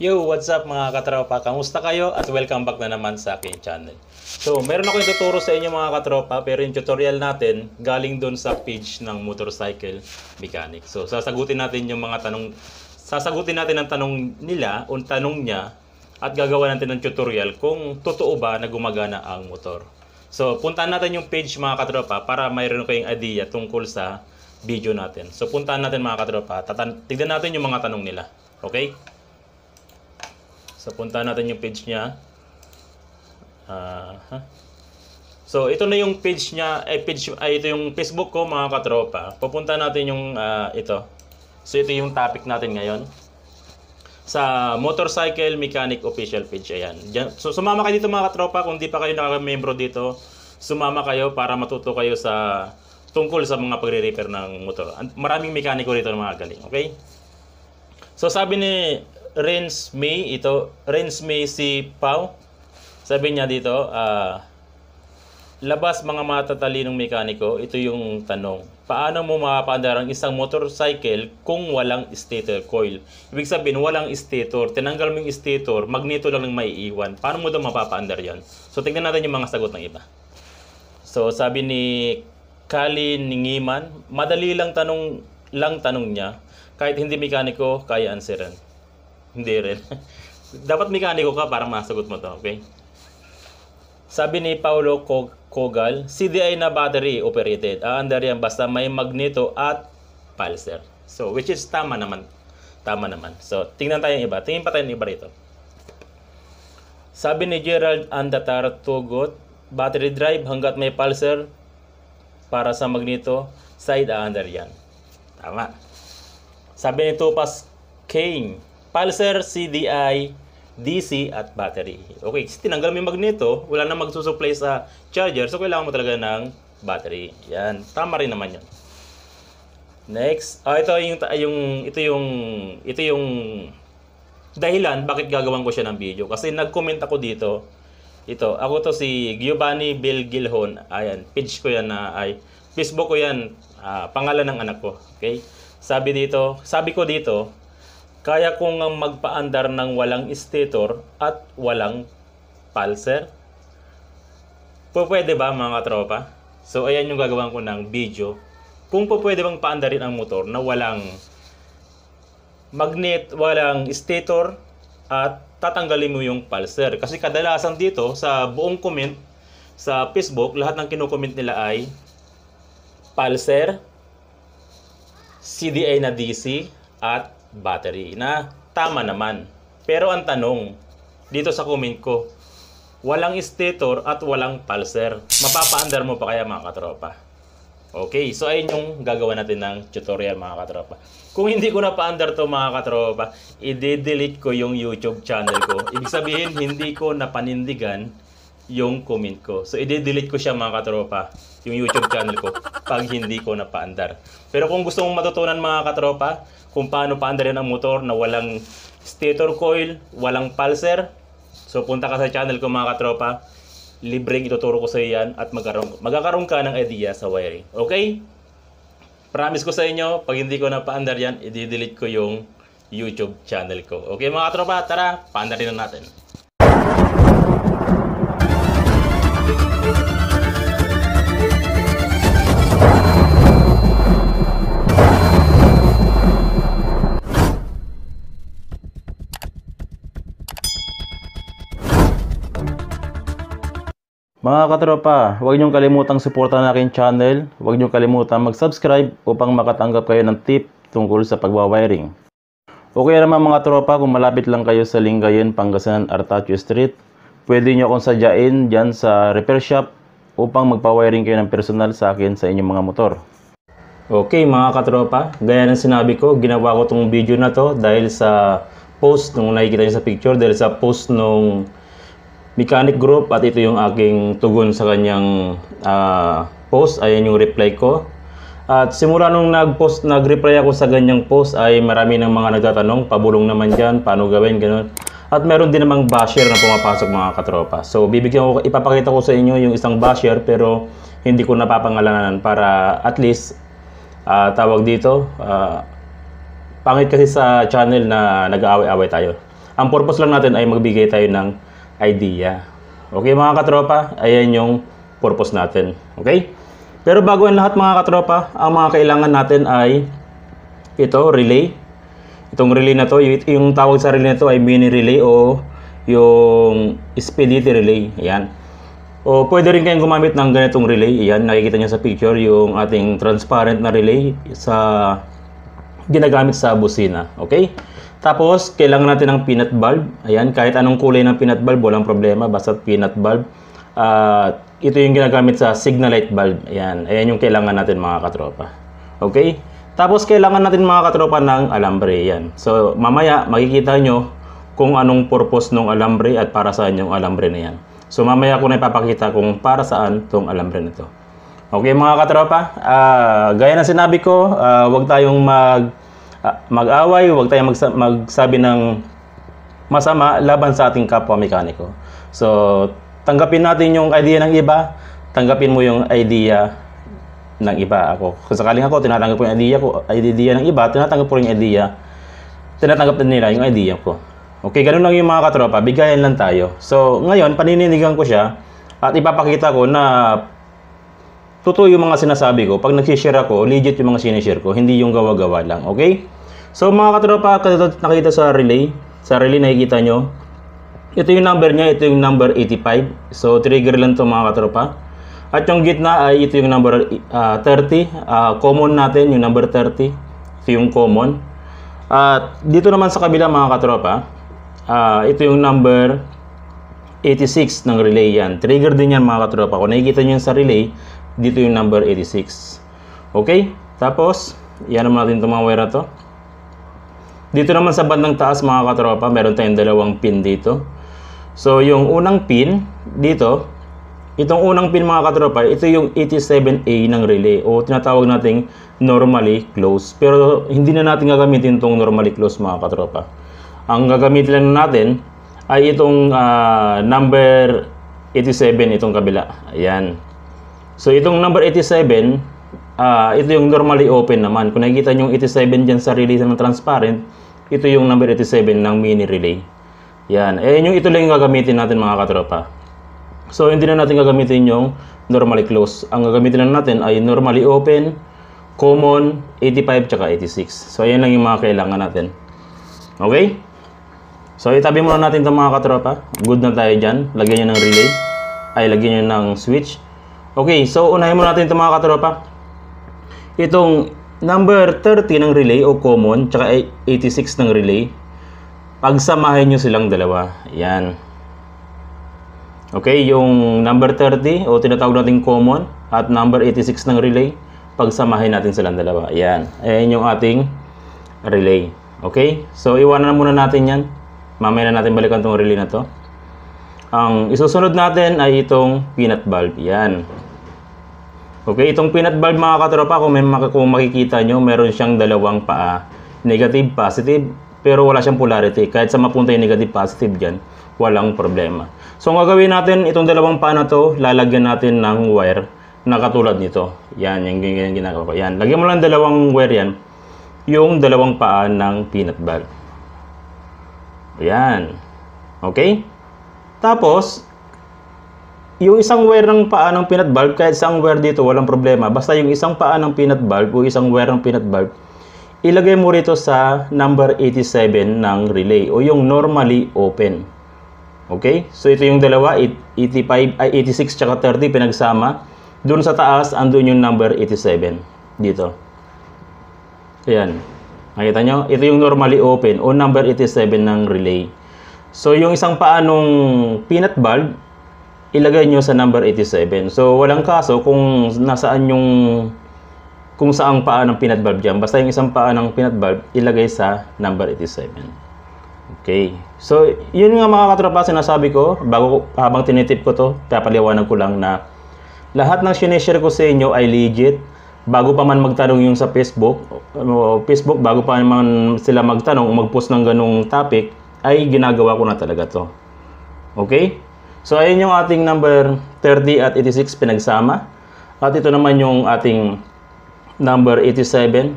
Yo, what's up mga katropa? Kamusta kayo? At welcome back na naman sa aking channel. So, meron ako yung tuturo sa inyo mga katropa, pero yung tutorial natin galing doon sa page ng motorcycle mechanic. So, sasagutin natin yung mga tanong, sasagutin natin ang tanong nila o tanong niya at gagawa natin ng tutorial kung totoo ba na gumagana ang motor. So, puntahan natin yung page mga katropa para mayroon kayong idea tungkol sa video natin. So, puntahan natin mga katropa. Tatan tignan natin yung mga tanong nila. Okay? So, punta natin yung page niya. Uh, So, ito na yung page niya. Eh, page, ay, ito yung Facebook ko, mga katropa. Pupunta natin yung uh, ito. So, ito yung topic natin ngayon. Sa Motorcycle Mechanic Official page. Ayan. Diyan, so, sumama kayo dito, mga katropa. Kung di pa kayo nakamembro dito, sumama kayo para matuto kayo sa tungkol sa mga pagre-repair ng motor. Maraming mekaniko dito mga galing, okay? So sabi ni rinse me ito rinse me si Pau sabi niya dito uh, labas mga matatalinong mekaniko ito yung tanong paano mo mapaandar ang isang motorcycle kung walang stator coil ibig sabihin walang stator tinanggal mo yung stator magneto lang ang maiiwan paano mo daw mapapaandar yon so tingnan natin yung mga sagot ng iba so sabi ni Kali Ningiman madali lang tanong lang tanong niya kahit hindi mekaniko kaya answeran hindi rin. Dapat mekaniko ka para masagot mo to, okay? Sabi ni Paulo Kogal, CDI na battery operated. Aandar ah, yan basta may magneto at pulsar. So, which is tama naman. Tama naman. So, tingnan tayo yung iba. Tingin pa tayo yung iba rito. Sabi ni Gerald Andatar Tugot, battery drive hanggat may pulsar para sa magneto, side aandar yan. Tama. Sabi ni Tupas Kane, pulsar, CDI, DC at battery. Okay, tinanggal mo yung magneto, wala na magsusupply sa charger, so kailangan mo talaga ng battery. Yan, tama rin naman 'yon. Next, ah, oh, ito yung, yung, ito yung, ito yung dahilan bakit gagawin ko siya ng video. Kasi nag-comment ako dito, ito, ako to si Giovanni Bill Gilhon, ayan, page ko yan na ay, Facebook ko yan, ah, pangalan ng anak ko, okay? Sabi dito, sabi ko dito, kaya ko ngang magpaandar ng walang stator at walang pulser. Pwede ba mga tropa? So ayan yung gagawin ko ng video. Kung pwede bang paandarin ang motor na walang magnet, walang stator at tatanggalin mo yung pulser. Kasi kadalasan dito sa buong comment sa Facebook, lahat ng kinokomment nila ay pulser, CDA na DC at battery na tama naman. Pero ang tanong dito sa comment ko, walang stator at walang pulser. Mapapaandar mo pa kaya mga katropa? Okay, so ayun yung gagawa natin ng tutorial mga katropa. Kung hindi ko na paandar to mga katropa, i-delete ko yung YouTube channel ko. Ibig sabihin, hindi ko napanindigan yung comment ko. So, i-delete ko siya mga katropa, yung YouTube channel ko, pag hindi ko napaandar. Pero kung gusto mong matutunan mga katropa, kung paano paandarin ang motor na walang stator coil, walang pulser. So punta ka sa channel ko mga katropa. Libreng ituturo ko sa iyo yan at magkaroon, magkakaroon ka ng idea sa wiring. Okay? Promise ko sa inyo, pag hindi ko na paandar yan, i-delete ko yung YouTube channel ko. Okay mga katropa, tara, paandarin na natin. Mga katropa, huwag niyong kalimutang suportahan ang aking channel. Huwag niyong kalimutang mag-subscribe upang makatanggap kayo ng tip tungkol sa pagwawiring. Okay naman mga tropa, kung malapit lang kayo sa Lingayen, Pangasinan, Artacho Street, pwede niyo akong sadyain dyan sa repair shop upang magpawiring kayo ng personal sa akin sa inyong mga motor. Okay mga katropa, gaya ng sinabi ko, ginawa ko itong video na to dahil sa post nung nakikita niyo sa picture, dahil sa post nung Mechanic Group at ito yung aking tugon sa kanyang uh, post. Ayan yung reply ko. At simula nung nag-post, nag-reply ako sa ganyang post ay marami ng mga nagtatanong, pabulong naman dyan, paano gawin, ganun. At meron din namang basher na pumapasok mga katropa. So bibigyan ko, ipapakita ko sa inyo yung isang basher pero hindi ko napapangalanan para at least uh, tawag dito, uh, pangit kasi sa channel na nag-aaway-aaway tayo. Ang purpose lang natin ay magbigay tayo ng idea. Okay mga katropa, ayan yung purpose natin. Okay? Pero bago ang lahat mga katropa, ang mga kailangan natin ay ito, relay. Itong relay na to, yung tawag sa relay na to ay mini relay o yung speedity relay. Ayan. O pwede rin kayong gumamit ng ganitong relay. Ayan, nakikita nyo sa picture yung ating transparent na relay sa ginagamit sa busina. Okay? Tapos, kailangan natin ng peanut bulb. Ayan, kahit anong kulay ng peanut bulb, walang problema. Basta peanut bulb. At uh, ito yung ginagamit sa signal light bulb. Ayan, ayan yung kailangan natin mga katropa. Okay? Tapos, kailangan natin mga katropa ng alambre. Ayan. So, mamaya, makikita nyo kung anong purpose ng alambre at para saan yung alambre na yan. So, mamaya ko na ipapakita kung para saan tong alambre na ito. Okay mga katropa, uh, gaya na sinabi ko, uh, ah, wag tayong mag Ah, mag-away, huwag tayong magsa- magsabi ng masama laban sa ating kapwa mekaniko. So, tanggapin natin yung idea ng iba, tanggapin mo yung idea ng iba. Ako, kung sakaling ako, tinatanggap ko yung idea ko, idea ng iba, tinatanggap ko rin yung idea, tinatanggap na nila yung idea ko. Okay, ganun lang yung mga katropa, bigayan lang tayo. So, ngayon, paninindigan ko siya at ipapakita ko na totoo yung mga sinasabi ko. Pag nagsishare ako, legit yung mga sinishare ko, hindi yung gawa-gawa lang, okay? So mga katropa, nakita sa relay, sa relay nakikita nyo, ito yung number niya, ito yung number 85. So trigger lang to mga katropa. At yung gitna ay ito yung number uh, 30, uh, common natin yung number 30. Ito yung common. At uh, dito naman sa kabila mga katropa, uh, ito yung number 86 ng relay yan. Trigger din yan mga katropa. Kung nakikita nyo yan sa relay, dito yung number 86. Okay? Tapos, iyan naman natin itong mga wire to. Dito naman sa bandang taas mga katropa, meron tayong dalawang pin dito. So, yung unang pin dito, itong unang pin mga katropa, ito yung 87A ng relay o tinatawag nating normally closed. Pero hindi na natin gagamitin itong normally closed mga katropa. Ang gagamitin lang natin ay itong uh, number 87 itong kabila. Ayan. So itong number 87, uh, ah, ito yung normally open naman. Kung nakikita nyo yung 87 dyan sa release ng transparent, ito yung number 87 ng mini relay. Yan. Eh yung ito lang yung gagamitin natin mga katropa. So hindi na natin gagamitin yung normally close. Ang gagamitin lang natin ay normally open, common, 85, tsaka 86. So ayan lang yung mga kailangan natin. Okay? So itabi muna natin itong mga katropa. Good na tayo dyan. Lagyan nyo ng relay. Ay, lagyan nyo ng switch. Okay, so unahin muna natin ito mga katropa. Itong number 30 ng relay o common, tsaka 86 ng relay, pagsamahin nyo silang dalawa. Ayan. Okay, yung number 30 o tinatawag natin common at number 86 ng relay, pagsamahin natin silang dalawa. Ayan. Ayan yung ating relay. Okay, so iwanan na muna natin yan. Mamaya na natin balikan itong relay na to. Ang isusunod natin ay itong peanut valve. Yan. Okay, itong peanut valve mga katropa, kung, may, kung makikita nyo, meron siyang dalawang paa. Negative, positive, pero wala siyang polarity. Kahit sa mapunta yung negative, positive dyan, walang problema. So, ang gagawin natin, itong dalawang paa na to, lalagyan natin ng wire na katulad nito. Yan, yung ganyan ginagawa ko. Yan, lagyan mo lang dalawang wire yan, yung dalawang paa ng peanut valve. Yan. Okay? Tapos, yung isang wire ng paa ng peanut valve, kahit isang wire dito, walang problema. Basta yung isang paa ng peanut valve o isang wire ng peanut valve, ilagay mo rito sa number 87 ng relay o yung normally open. Okay? So ito yung dalawa, 85, ay 86 tsaka 30 pinagsama. Doon sa taas, andun yung number 87. Dito. Ayan. Nakita nyo? Ito yung normally open o number 87 ng relay. So, yung isang paa nung peanut valve, ilagay nyo sa number 87. So, walang kaso kung nasaan yung kung saang paa ng peanut valve dyan. Basta yung isang paa ng peanut valve, ilagay sa number 87. Okay. So, yun nga mga katropa, sinasabi ko, bago, habang tinitip ko to, papaliwanag ko lang na lahat ng sineshare ko sa inyo ay legit. Bago pa man magtanong yung sa Facebook, Facebook, bago pa man sila magtanong, mag-post ng ganong topic, ay ginagawa ko na talaga to. Okay? So, ayun yung ating number 30 at 86 pinagsama. At ito naman yung ating number 87.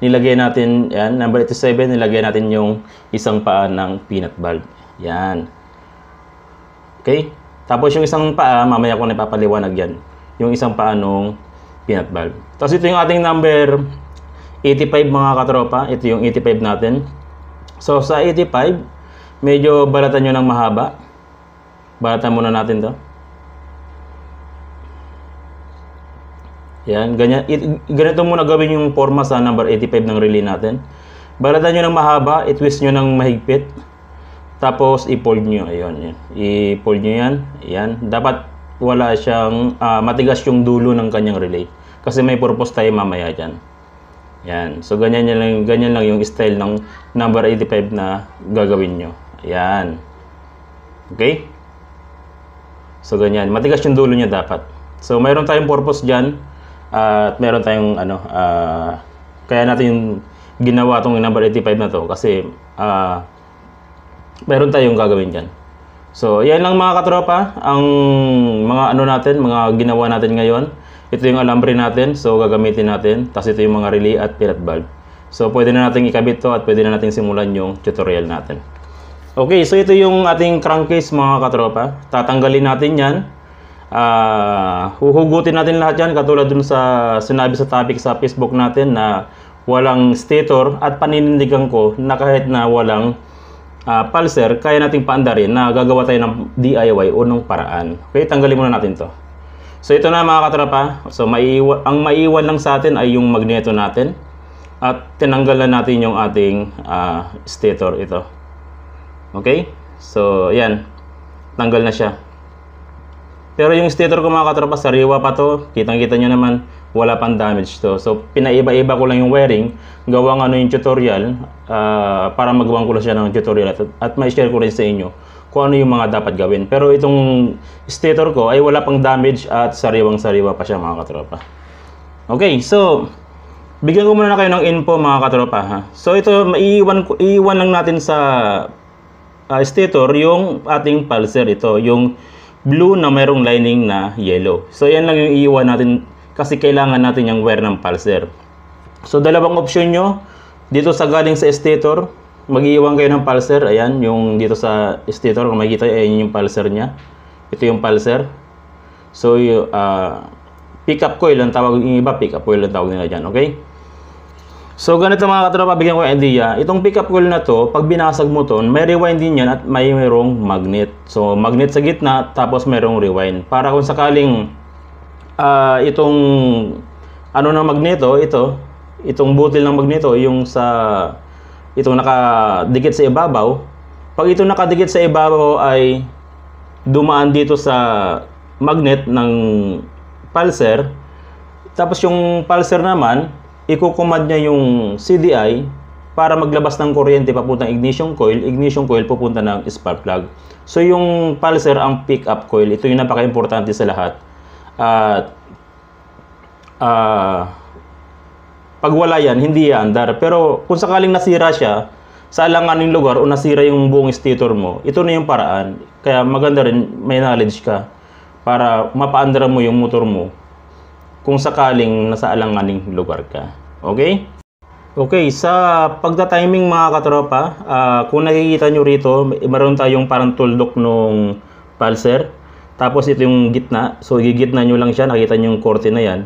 Nilagay natin, yan, number 87, nilagay natin yung isang paa ng peanut bulb. Yan. Okay? Tapos yung isang paa, mamaya ko na ipapaliwanag yan. Yung isang paa nung peanut bulb. Tapos ito yung ating number 85 mga katropa. Ito yung 85 natin. So, sa 85, medyo balatan nyo ng mahaba. Balatan muna natin to. Yan, ganyan. It, ganito muna gawin yung forma sa number 85 ng relay natin. Balatan nyo ng mahaba, itwist nyo ng mahigpit. Tapos, i-fold nyo. Ayun, yan. I-fold nyo yan. Yan. Dapat wala siyang, uh, matigas yung dulo ng kanyang relay. Kasi may purpose tayo mamaya dyan. Yan. So, ganyan, lang, ganyan lang yung style ng number 85 na gagawin nyo. Yan. Okay? So, ganyan. Matigas yung dulo niya dapat. So, mayroon tayong purpose diyan at mayroon tayong ano, uh, kaya natin ginawa tong number 85 na to kasi uh, mayroon tayong gagawin diyan. So, yan lang mga katropa, ang mga ano natin, mga ginawa natin ngayon. Ito yung alambre natin. So, gagamitin natin. Tapos ito yung mga relay at pilot bulb. So, pwede na natin ikabit to at pwede na natin simulan yung tutorial natin. Okay, so ito yung ating crankcase mga katropa. Tatanggalin natin yan. Uh, huhugutin natin lahat yan katulad dun sa sinabi sa topic sa Facebook natin na walang stator at paninindigan ko na kahit na walang uh, pulser, kaya nating paandarin na gagawa tayo ng DIY o ng paraan. Okay, tanggalin muna natin to. So ito na mga katropa. So maiwa, ang maiwan lang sa atin ay yung magneto natin. At tinanggalan natin yung ating uh, stator ito. Okay? So ayan. Tanggal na siya. Pero yung stator ko mga katropa, sariwa pa to. Kitang-kita nyo naman, wala pang damage to. So pinaiba-iba ko lang yung wiring. Gawang ano yung tutorial. Uh, para magawang ko lang siya ng tutorial. At, at ma-share ko rin sa inyo kung ano yung mga dapat gawin. Pero itong stator ko ay wala pang damage at sariwang-sariwa pa siya mga katropa. Okay, so bigyan ko muna na kayo ng info mga katropa ha. So ito maiiwan ko iiwan lang natin sa uh, stator yung ating pulser ito, yung blue na mayroong lining na yellow. So yan lang yung iiwan natin kasi kailangan natin yung wear ng pulser. So dalawang option nyo dito sa galing sa stator Mag-iwan kayo ng pulser. Ayan, yung dito sa stator, kung makikita, ayan yung pulser niya. Ito yung pulser. So, uh, pick-up coil ang tawag yung iba, pick-up coil ang tawag nila dyan. Okay? So, ganito mga katropa, bigyan ko idea. Itong pick-up coil na to, pag binasag mo to, may rewind din yan at may merong magnet. So, magnet sa gitna, tapos merong rewind. Para kung sakaling uh, itong ano na magneto, ito, itong butil ng magneto, yung sa itong nakadikit sa ibabaw. Pag ito nakadikit sa ibabaw ay dumaan dito sa magnet ng pulser. Tapos yung pulser naman, ikukumad niya yung CDI para maglabas ng kuryente papuntang ignition coil. Ignition coil pupunta ng spark plug. So yung pulser ang pick up coil. Ito yung napaka-importante sa lahat. At uh, uh, pag wala yan, hindi aandar. Pero kung sakaling nasira siya, sa ng lugar o nasira yung buong stator mo, ito na yung paraan. Kaya maganda rin, may knowledge ka para mapaandar mo yung motor mo kung sakaling nasa ng lugar ka. Okay? Okay, sa pagta timing mga katropa, uh, kung nakikita nyo rito, meron tayong parang tuldok nung pulser. Tapos ito yung gitna. So, gigitna nyo lang siya. Nakita nyo yung korte na yan.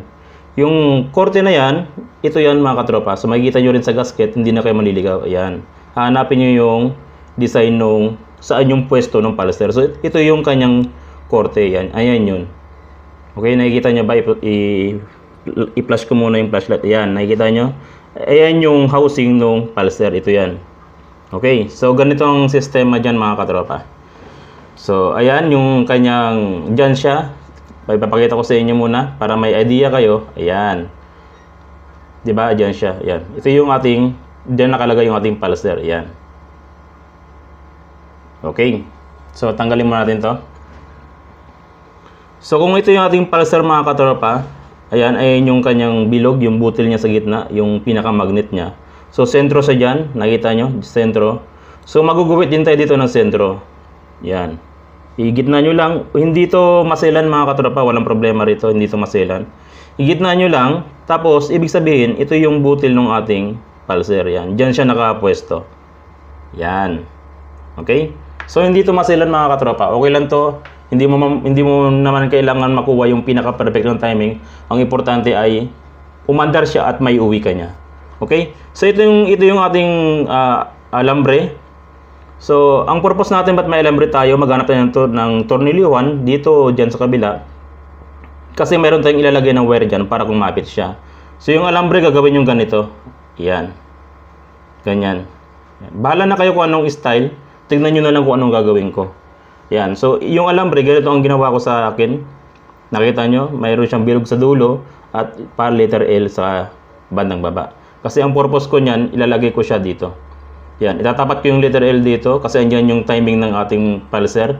Yung korte na yan, ito yan mga katropa. So makikita nyo rin sa gasket, hindi na kayo maliligaw. Ayan. Hanapin nyo yung design nung saan yung pwesto ng palaster. So ito yung kanyang korte. Ayan, ayan yun. Okay, nakikita nyo ba? I-flash ko muna yung flashlight. Ayan, nakikita nyo? Ayan yung housing nung palaster. Ito yan. Okay, so ganito ang sistema dyan mga katropa. So, ayan yung kanyang, dyan siya, may papakita ko sa inyo muna para may idea kayo. Ayan. 'Di ba? Diyan siya. Ayan. Ito yung ating diyan nakalagay yung ating palaster. Ayan. Okay. So tanggalin muna natin 'to. So kung ito yung ating palaster mga katropa, ayan ay yung kanyang bilog, yung butil niya sa gitna, yung pinaka-magnet niya. So sentro sa diyan, nakita nyo, sentro. So maguguhit din tayo dito ng sentro. Yan. Igitna na nyo lang, hindi to maselan mga katropa, walang problema rito, hindi to maselan. Igit na nyo lang, tapos ibig sabihin, ito yung butil ng ating pulser. Yan, dyan siya nakapwesto. Yan. Okay? So hindi to maselan mga katropa, okay lang to. Hindi mo, hindi mo naman kailangan makuha yung pinaka-perfect ng timing. Ang importante ay umandar siya at may uwi ka niya. Okay? So ito yung, ito yung ating uh, alambre So, ang purpose natin ba't may alambre tayo, maghanap tayo ng, tor ng tornilyuhan dito dyan sa kabila. Kasi meron tayong ilalagay ng wire dyan para kumapit siya. So, yung alambre gagawin yung ganito. Yan. Ganyan. Bahala na kayo kung anong style. Tignan nyo na lang kung anong gagawin ko. Yan. So, yung alambre, ganito ang ginawa ko sa akin. Nakita nyo, mayroon siyang bilog sa dulo at par letter L sa bandang baba. Kasi ang purpose ko niyan, ilalagay ko siya dito. Yan, itatapat ko yung letter L dito kasi andyan yung timing ng ating pulser.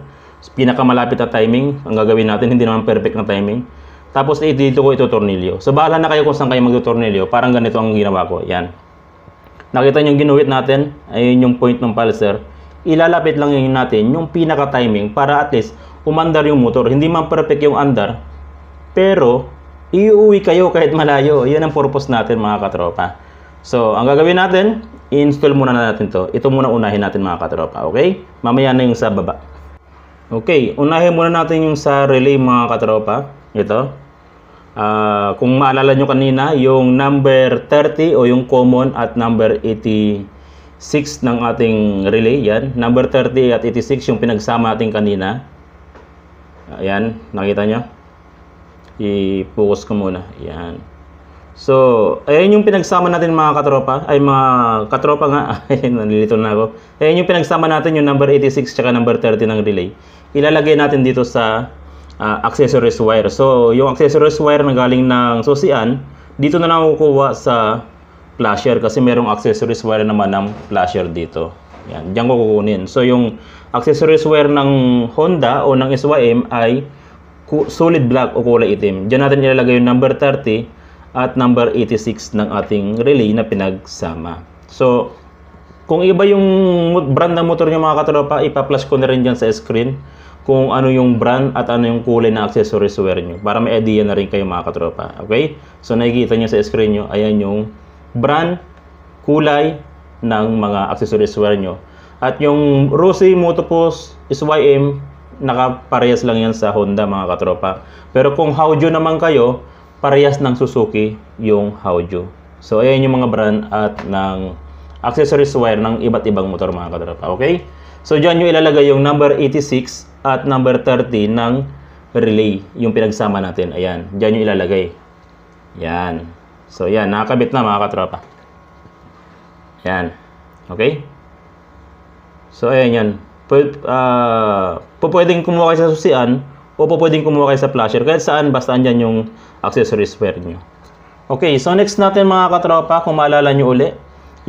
Pinakamalapit na timing ang gagawin natin, hindi naman perfect na timing. Tapos eh, dito ko ito tornilyo. So bahala na kayo kung saan kayo magtutornilyo. Parang ganito ang ginawa ko. Yan. Nakita niyo yung ginuhit natin, ayun yung point ng pulser. Ilalapit lang yun natin yung pinaka timing para at least umandar yung motor. Hindi man perfect yung andar, pero iuwi kayo kahit malayo. Yan ang purpose natin mga katropa. So, ang gagawin natin, i-install muna natin to. Ito muna unahin natin mga katropa, okay? Mamaya na yung sa baba. Okay, unahin muna natin yung sa relay mga katropa. Ito. Uh, kung maalala nyo kanina, yung number 30 o yung common at number 86 ng ating relay, yan. Number 30 at 86 yung pinagsama natin kanina. Ayan, nakita nyo? I-focus ko muna. Ayan. So, ayan yung pinagsama natin mga katropa, ay mga katropa nga, ayan, nalilito na ako. Ayan yung pinagsama natin yung number 86 tsaka number 30 ng relay. Ilalagay natin dito sa uh, accessories wire. So, yung accessories wire na galing ng susian, dito na nakukuha sa flasher kasi merong accessories wire naman ng flasher dito. Yan, diyan ko kukunin. So, yung accessories wire ng Honda o ng SYM ay solid black o kulay itim. Diyan natin ilalagay yung number 30 at number 86 ng ating relay na pinagsama. So, kung iba yung brand ng motor nyo mga katropa, ipa plus ko na rin dyan sa screen kung ano yung brand at ano yung kulay na accessories wear nyo para may idea na rin kayo mga katropa. Okay? So, nakikita nyo sa screen nyo, ayan yung brand, kulay ng mga accessories wear nyo. At yung Rossi Motopos SYM, nakaparehas lang yan sa Honda mga katropa. Pero kung Haujo naman kayo, parehas ng Suzuki yung Haoju. So, ayan yung mga brand at ng accessories wire ng iba't ibang motor mga kadrapa. Okay? So, dyan nyo ilalagay yung number 86 at number 30 ng relay. Yung pinagsama natin. Ayan. Dyan nyo ilalagay. Yan. So, ayan. Nakakabit na mga katropa. Yan. Okay? So, ayan yan. P uh, ah, pwedeng kumuha kayo sa susian o po pwedeng kumuha kayo sa flasher kahit saan basta andyan yung accessories pair nyo. Okay, so next natin mga katropa, kung maalala nyo uli,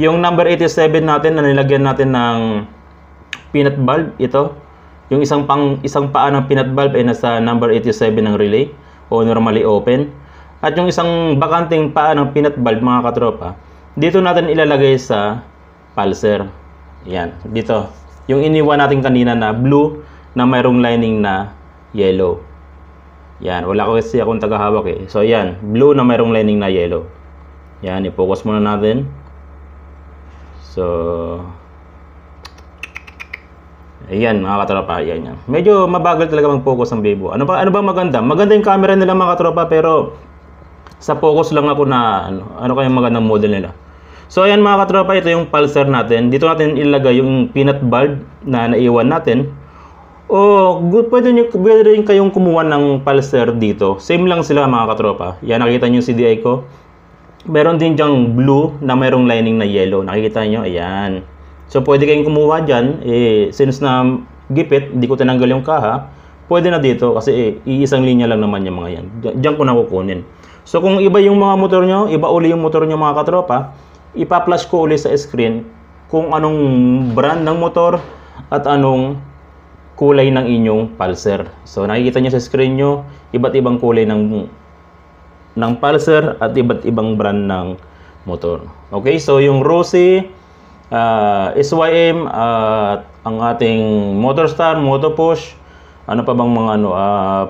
yung number 87 natin na nilagyan natin ng peanut bulb, ito, yung isang, pang, isang paa ng peanut bulb ay nasa number 87 ng relay o normally open. At yung isang bakanting paa ng peanut bulb mga katropa, dito natin ilalagay sa pulser. Yan, dito. Yung iniwan natin kanina na blue na mayroong lining na yellow. Yan, wala ko kasi akong tagahawak eh. So, yan, blue na mayroong lining na yellow. Yan, i-focus muna natin. So, ayan mga katropa, ayan yan. Medyo mabagal talaga mag-focus ang Bebo. Ano ba ano bang maganda? Maganda yung camera nila mga katropa pero sa focus lang ako na ano, ano kaya magandang model nila. So ayan mga katropa, ito yung pulsar natin. Dito natin ilagay yung peanut bulb na naiwan natin. Oh, good. Pwede, niyo pwede rin kayong kumuha ng Pulsar dito. Same lang sila mga katropa. Yan, nakita niyo si CDI ko. Meron din dyang blue na mayroong lining na yellow. Nakikita niyo, Ayan. So, pwede kayong kumuha diyan Eh, since na gipit, hindi ko tinanggal yung kaha, pwede na dito kasi eh, iisang linya lang naman yung mga yan. Diyan ko na kukunin. So, kung iba yung mga motor nyo, iba uli yung motor nyo mga katropa, ipa-flash ko uli sa screen kung anong brand ng motor at anong kulay ng inyong pulser. So nakikita nyo sa screen nyo, iba't ibang kulay ng ng pulser at iba't ibang brand ng motor. Okay, so yung Rossi, uh, ah, SYM, at uh, ang ating Motorstar, Motopush, ano pa bang mga ano, uh,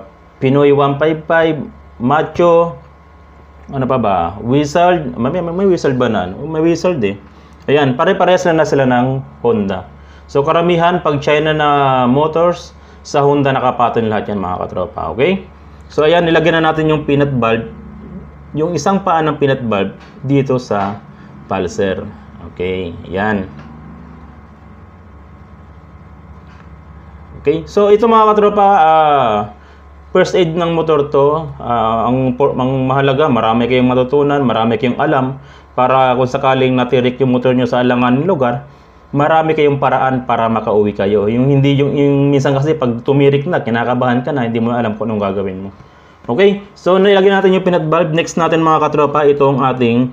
Pinoy 155, Macho, ano pa ba, Wizard, may, may, may Wizard ba na? May Wizard eh. Ayan, pare-parehas na na sila ng Honda. So karamihan pag China na motors, sa Honda nakapatong lahat yan mga katropa. Okay? So ayan, nilagyan na natin yung peanut valve. Yung isang paa ng peanut valve dito sa pulser. Okay, yan. Okay, so ito mga katropa, uh, first aid ng motor to. Uh, ang, ang mahalaga, marami kayong matutunan, marami kayong alam para kung sakaling natirik yung motor nyo sa alangan lugar, marami kayong paraan para makauwi kayo. Yung hindi yung, yung minsan kasi pag tumirik na, kinakabahan ka na, hindi mo alam kung anong gagawin mo. Okay? So nilagay natin yung pinat valve. Next natin mga katropa, itong ating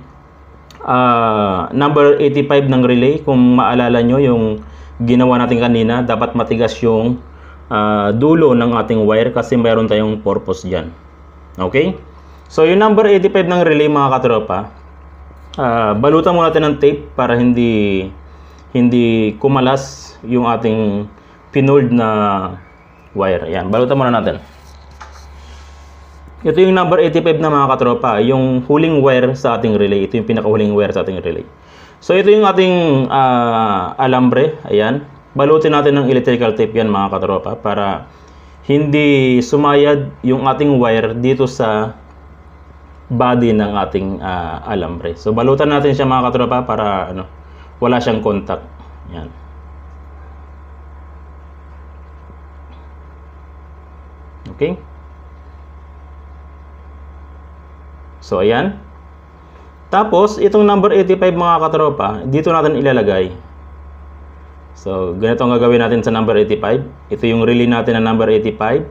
uh, number 85 ng relay. Kung maalala nyo yung ginawa natin kanina, dapat matigas yung uh, dulo ng ating wire kasi mayroon tayong purpose dyan. Okay? So yung number 85 ng relay mga katropa, uh, balutan muna natin ng tape para hindi hindi kumalas yung ating pinold na wire. Ayan, balutan muna natin. Ito yung number 85 na mga katropa, yung huling wire sa ating relay. Ito yung pinakahuling wire sa ating relay. So ito yung ating uh, alambre, ayan. Balutin natin ng electrical tape yan mga katropa para hindi sumayad yung ating wire dito sa body ng ating uh, alambre. So balutan natin siya mga katropa para ano, wala siyang contact yan okay so ayan tapos itong number 85 mga katropa dito natin ilalagay so ganito ang gagawin natin sa number 85 ito yung relay natin na number 85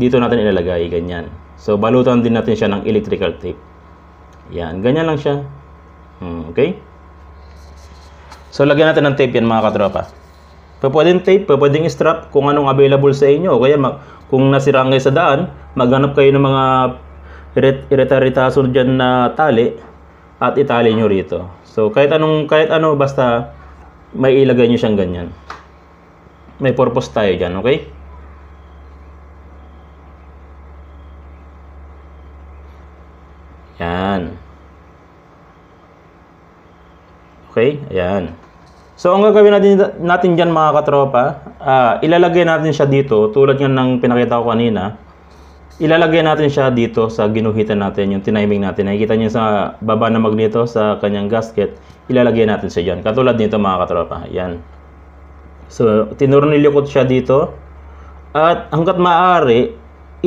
dito natin ilalagay ganyan so balutan din natin siya ng electrical tape yan ganyan lang siya hmm, okay So, lagyan natin ng tape yan mga katropa. Pwedeng tape, pwedeng strap kung anong available sa inyo. Kaya mag, kung nasira kayo sa daan, maghanap kayo ng mga ireta-retaso dyan na tali at itali nyo rito. So, kahit anong, kahit ano, basta may ilagay nyo siyang ganyan. May purpose tayo dyan, okay? So ang gagawin natin, natin dyan mga katropa, uh, ilalagay natin siya dito tulad nga ng pinakita ko kanina. Ilalagay natin siya dito sa ginuhitan natin, yung tiniming natin. Nakikita niyo sa baba ng magneto sa kanyang gasket, ilalagay natin siya dyan. Katulad nito mga katropa, yan. So tinurnilyo ko siya dito at hanggat maaari,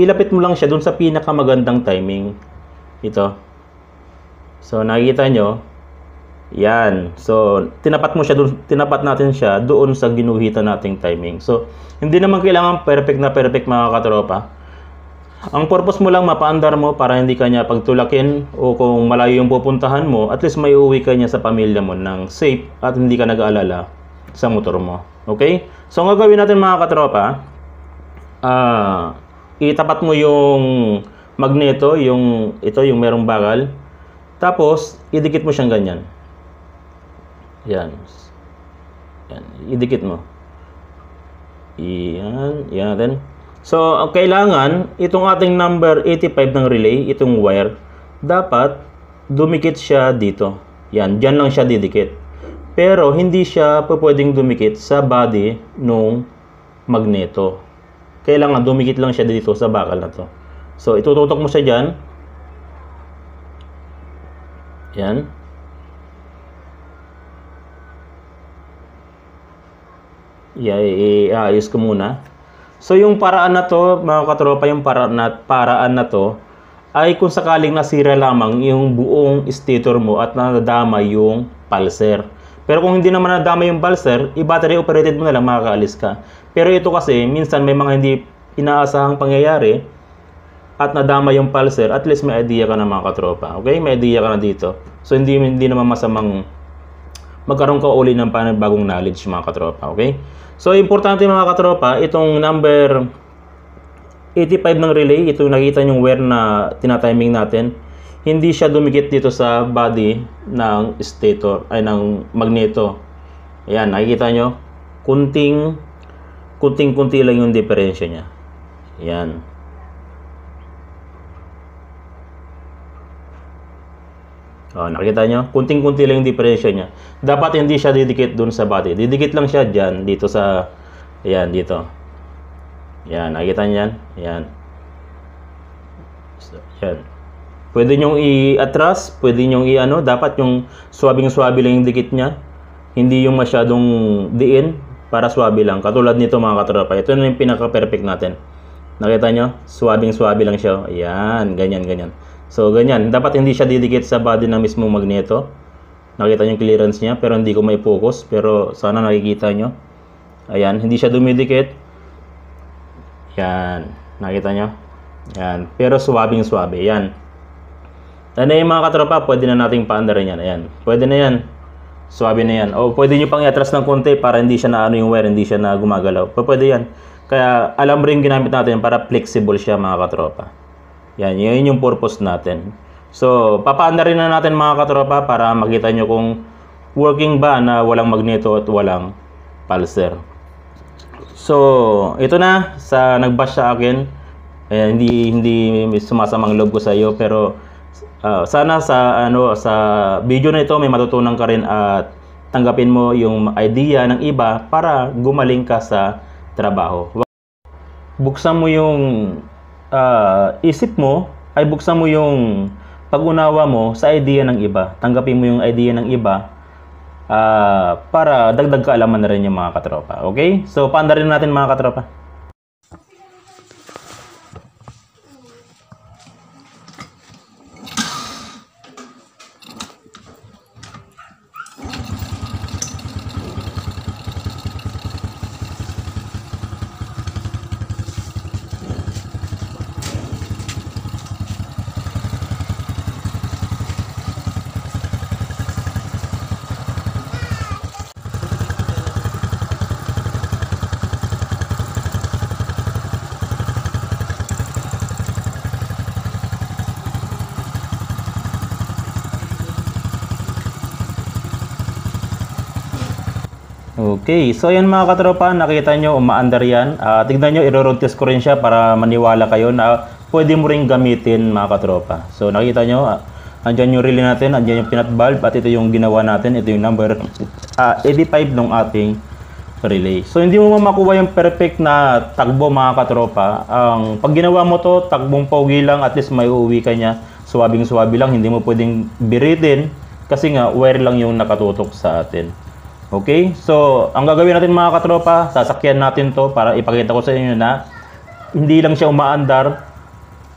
ilapit mo lang siya dun sa pinakamagandang timing. Ito. So nakikita nyo, yan. So, tinapat mo siya doon, tinapat natin siya doon sa ginuhitan nating timing. So, hindi naman kailangan perfect na perfect mga katropa. Ang purpose mo lang mapaandar mo para hindi kanya pagtulakin o kung malayo yung pupuntahan mo, at least may uwi ka niya sa pamilya mo ng safe at hindi ka nag-aalala sa motor mo. Okay? So, ang gagawin natin mga katropa, uh, itapat mo yung magneto, yung ito, yung merong bakal. Tapos, idikit mo siyang ganyan. Yan. Yan. Idikit mo. Yan. Yan natin. So, ang kailangan, itong ating number 85 ng relay, itong wire, dapat dumikit siya dito. Yan, Diyan lang siya didikit. Pero, hindi siya pwedeng dumikit sa body nung magneto. Kailangan dumikit lang siya dito sa bakal na to. So, itututok mo siya dyan. Yan. yeah, ayos ko muna. So yung paraan na to, mga katropa, yung paraan na, paraan na to ay kung sakaling nasira lamang yung buong stator mo at nadadama yung pulser. Pero kung hindi naman nadama yung pulser, i-battery operated mo na lang makakaalis ka. Pero ito kasi, minsan may mga hindi inaasahang pangyayari at nadama yung pulser, at least may idea ka na mga katropa. Okay? May idea ka na dito. So hindi, hindi naman masamang magkaroon ka uli ng panibagong knowledge mga katropa. Okay? So, importante mga katropa, itong number 85 ng relay, ito nakita yung wear na tinatiming natin, hindi siya dumikit dito sa body ng stator, ay ng magneto. Ayan, nakikita nyo, kunting, kunting-kunti lang yung diferensya niya. Ayan. Oh, nakita nyo? Kunting-kunti lang yung diferensya niya. Dapat hindi siya didikit dun sa body. Didikit lang siya dyan, dito sa... Ayan, dito. Ayan, nakita nyo yan? Ayan. So, ayan. Pwede nyong i-atras, pwede nyong i-ano. Dapat yung swabing-swabe lang yung dikit niya. Hindi yung masyadong diin para swabe lang. Katulad nito mga katropa. Ito na yung pinaka-perfect natin. Nakita nyo? Swabing-swabe lang siya. Oh. Ayan, ganyan, ganyan. So, ganyan. Dapat hindi siya didikit sa body ng mismo magneto. Nakita niyo yung clearance niya, pero hindi ko may focus. Pero sana nakikita nyo. Ayan, hindi siya dumidikit. Yan. Nakita nyo? Yan. Pero swabing swabe. Yan. Ano yung mga katropa, pwede na nating paandarin yan. Ayan. Pwede na yan. Swabe na yan. O pwede nyo pang i-atras ng konti para hindi siya na ano yung wire, hindi siya na gumagalaw. Pwede yan. Kaya alam rin ginamit natin para flexible siya mga katropa. Yan, yun yung purpose natin. So, papaanda rin na natin mga katropa para makita nyo kung working ba na walang magneto at walang pulser. So, ito na sa nagbash sa akin. Ayan, hindi hindi sumasamang loob ko sa iyo pero uh, sana sa ano sa video na ito may matutunan ka rin at tanggapin mo yung idea ng iba para gumaling ka sa trabaho. Buksan mo yung uh, isip mo ay buksan mo yung pag-unawa mo sa idea ng iba. Tanggapin mo yung idea ng iba uh, para dagdag kaalaman na rin yung mga katropa. Okay? So, paanda rin natin mga katropa. Okay, so yan mga katropa, nakita nyo umaandar yan. Uh, tignan nyo, i-road test ko rin siya para maniwala kayo na pwede mo rin gamitin mga katropa. So nakita nyo, uh, andyan yung relay natin, andyan yung pinat valve at ito yung ginawa natin, ito yung number uh, 85 ng ating relay. So hindi mo makuha yung perfect na takbo mga katropa. Ang um, pag ginawa mo to, takbong pogi lang, at least may uuwi ka niya. Suwabing suwabi lang, hindi mo pwedeng biritin kasi nga wire lang yung nakatutok sa atin. Okay? So, ang gagawin natin mga katropa, sasakyan natin to para ipakita ko sa inyo na hindi lang siya umaandar,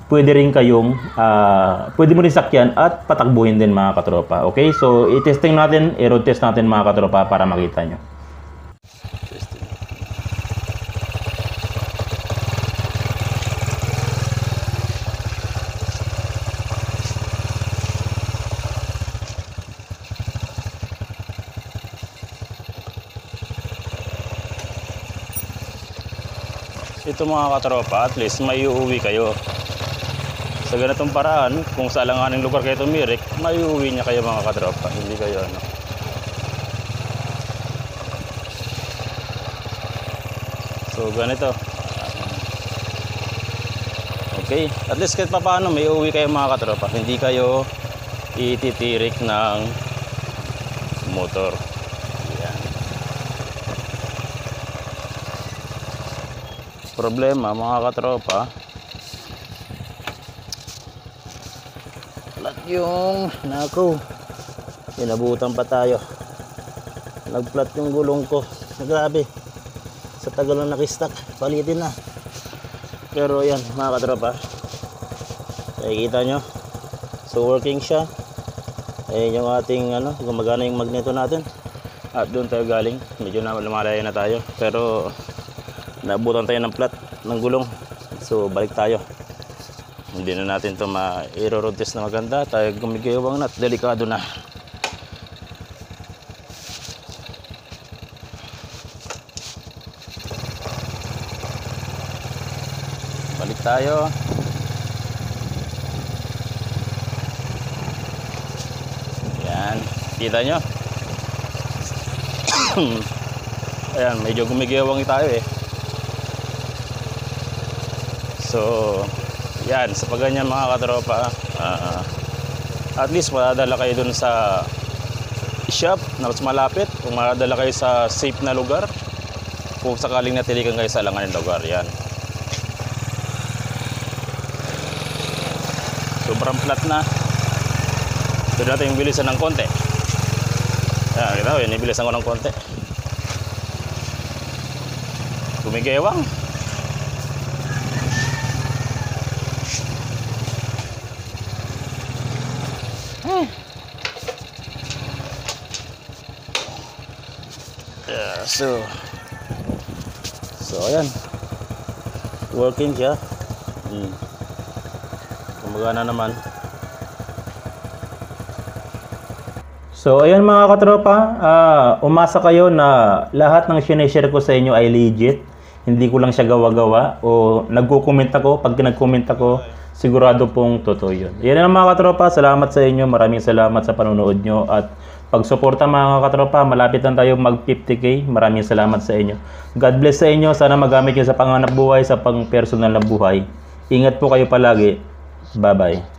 pwede rin kayong, uh, pwede mo rin sakyan at patakbuhin din mga katropa. Okay? So, itesting natin, i-road test natin mga katropa para makita nyo. ito mga katropa at least may uuwi kayo sa ganitong paraan kung sa alanganing lugar kayo tumirik may uuwi niya kayo mga katropa hindi kayo ano so ganito okay at least kahit paano may uuwi kayo mga katropa hindi kayo ititirik ng motor problema mga katropa flat yung nako inabutan pa tayo nagflat yung gulong ko grabe sa tagal na nakistack palitin na pero yan mga katropa nakikita nyo so working siya ayun yung ating ano gumagana yung magneto natin at doon tayo galing medyo na lumalayo na tayo pero naabutan tayo ng flat ng gulong so balik tayo hindi na natin ito ma-aero na maganda tayo gumigayawang na at delikado na balik tayo yan kita nyo ayan medyo gumigayawang tayo eh So, yan. Sa pagganyan mga katropa, uh, at least madadala kayo dun sa shop na mas malapit. Kung madadala kayo sa safe na lugar, kung sakaling natilikan kayo sa alangan ng lugar, yan. Sobrang flat na. Doon natin yung bilisan ng konti. Yan, ah, kita ko, yun, ko ng konti. Gumigewang. Gumigewang. So, so ayan. Working siya. Hmm. Kumagana naman. So, ayan mga katropa. Uh, umasa kayo na lahat ng sinishare ko sa inyo ay legit. Hindi ko lang siya gawa-gawa. O nagko-comment ako. Pag nag-comment ako, sigurado pong totoo yun. Yan na mga katropa. Salamat sa inyo. Maraming salamat sa panonood nyo. At pagsuporta mga katropa. Malapit lang tayo mag 50k. Maraming salamat sa inyo. God bless sa inyo. Sana magamit nyo sa panganap buhay, sa pang personal na buhay. Ingat po kayo palagi. Bye-bye.